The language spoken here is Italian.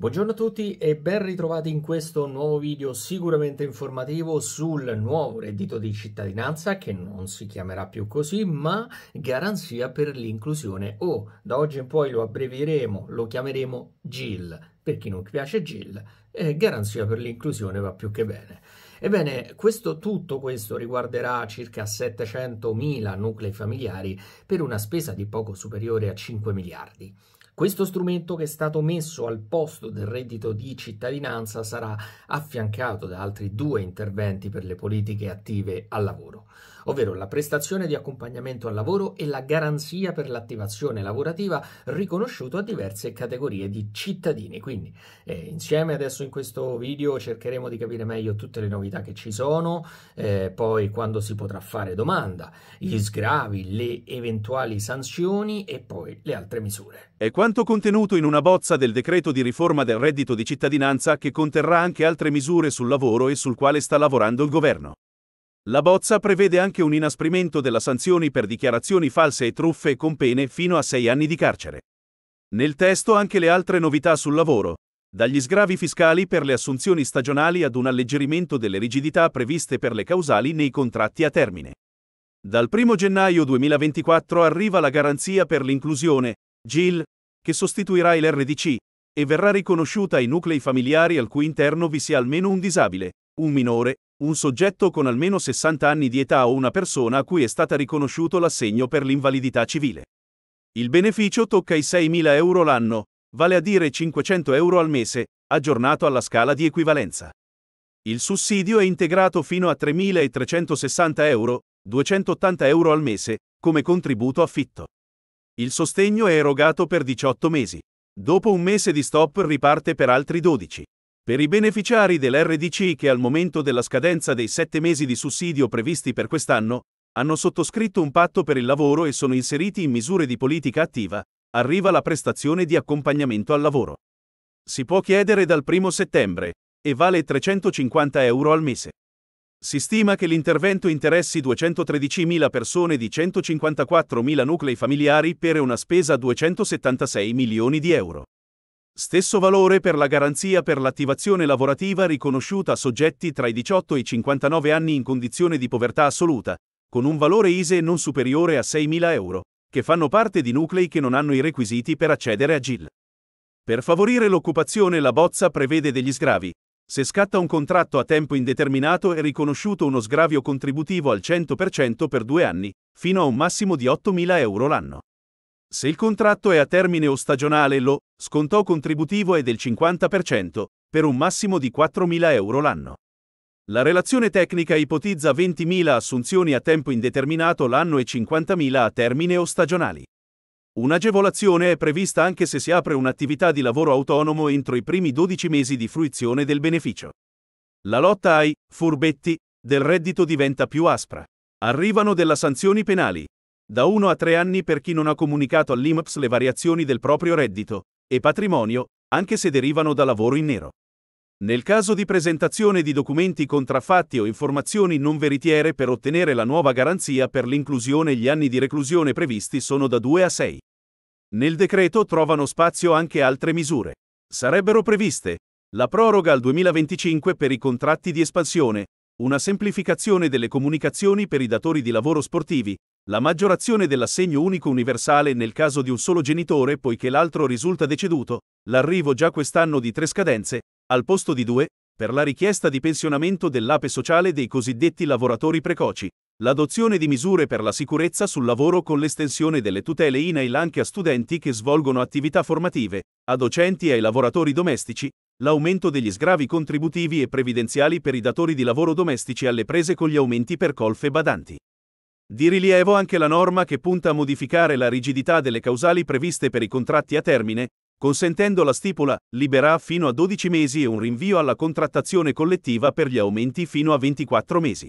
Buongiorno a tutti e ben ritrovati in questo nuovo video sicuramente informativo sul nuovo reddito di cittadinanza che non si chiamerà più così ma garanzia per l'inclusione o oh, da oggi in poi lo abbrevieremo, lo chiameremo GIL. Per chi non piace GIL, eh, garanzia per l'inclusione va più che bene. Ebbene, questo, tutto questo riguarderà circa 700.000 nuclei familiari per una spesa di poco superiore a 5 miliardi. Questo strumento che è stato messo al posto del reddito di cittadinanza sarà affiancato da altri due interventi per le politiche attive al lavoro ovvero la prestazione di accompagnamento al lavoro e la garanzia per l'attivazione lavorativa riconosciuto a diverse categorie di cittadini. Quindi eh, insieme adesso in questo video cercheremo di capire meglio tutte le novità che ci sono, eh, poi quando si potrà fare domanda, gli sgravi, le eventuali sanzioni e poi le altre misure. E quanto contenuto in una bozza del decreto di riforma del reddito di cittadinanza che conterrà anche altre misure sul lavoro e sul quale sta lavorando il governo. La bozza prevede anche un inasprimento della sanzioni per dichiarazioni false e truffe con pene fino a sei anni di carcere. Nel testo anche le altre novità sul lavoro, dagli sgravi fiscali per le assunzioni stagionali ad un alleggerimento delle rigidità previste per le causali nei contratti a termine. Dal 1 gennaio 2024 arriva la garanzia per l'inclusione, GIL, che sostituirà il RDC, e verrà riconosciuta ai nuclei familiari al cui interno vi sia almeno un disabile, un minore un soggetto con almeno 60 anni di età o una persona a cui è stato riconosciuto l'assegno per l'invalidità civile. Il beneficio tocca i 6.000 euro l'anno, vale a dire 500 euro al mese, aggiornato alla scala di equivalenza. Il sussidio è integrato fino a 3.360 euro, 280 euro al mese, come contributo affitto. Il sostegno è erogato per 18 mesi. Dopo un mese di stop riparte per altri 12. Per i beneficiari dell'RDC che al momento della scadenza dei sette mesi di sussidio previsti per quest'anno, hanno sottoscritto un patto per il lavoro e sono inseriti in misure di politica attiva, arriva la prestazione di accompagnamento al lavoro. Si può chiedere dal 1 settembre e vale 350 euro al mese. Si stima che l'intervento interessi 213.000 persone di 154.000 nuclei familiari per una spesa 276 milioni di euro. Stesso valore per la garanzia per l'attivazione lavorativa riconosciuta a soggetti tra i 18 e i 59 anni in condizione di povertà assoluta, con un valore ISE non superiore a 6.000 euro, che fanno parte di nuclei che non hanno i requisiti per accedere a GIL. Per favorire l'occupazione la bozza prevede degli sgravi. Se scatta un contratto a tempo indeterminato è riconosciuto uno sgravio contributivo al 100% per due anni, fino a un massimo di 8.000 euro l'anno. Se il contratto è a termine o stagionale lo sconto contributivo è del 50%, per un massimo di 4.000 euro l'anno. La relazione tecnica ipotizza 20.000 assunzioni a tempo indeterminato l'anno e 50.000 a termine o stagionali. Un'agevolazione è prevista anche se si apre un'attività di lavoro autonomo entro i primi 12 mesi di fruizione del beneficio. La lotta ai furbetti del reddito diventa più aspra. Arrivano delle sanzioni penali, da 1 a 3 anni per chi non ha comunicato all'IMPS le variazioni del proprio reddito e patrimonio, anche se derivano da lavoro in nero. Nel caso di presentazione di documenti contraffatti o informazioni non veritiere per ottenere la nuova garanzia per l'inclusione gli anni di reclusione previsti sono da 2 a 6. Nel decreto trovano spazio anche altre misure. Sarebbero previste la proroga al 2025 per i contratti di espansione, una semplificazione delle comunicazioni per i datori di lavoro sportivi, la maggiorazione dell'assegno unico universale nel caso di un solo genitore poiché l'altro risulta deceduto, l'arrivo già quest'anno di tre scadenze, al posto di due, per la richiesta di pensionamento dell'ape sociale dei cosiddetti lavoratori precoci, l'adozione di misure per la sicurezza sul lavoro con l'estensione delle tutele INAIL anche a studenti che svolgono attività formative, a docenti e ai lavoratori domestici, l'aumento degli sgravi contributivi e previdenziali per i datori di lavoro domestici alle prese con gli aumenti per colfe badanti. Di rilievo anche la norma che punta a modificare la rigidità delle causali previste per i contratti a termine, consentendo la stipula, libera fino a 12 mesi e un rinvio alla contrattazione collettiva per gli aumenti fino a 24 mesi.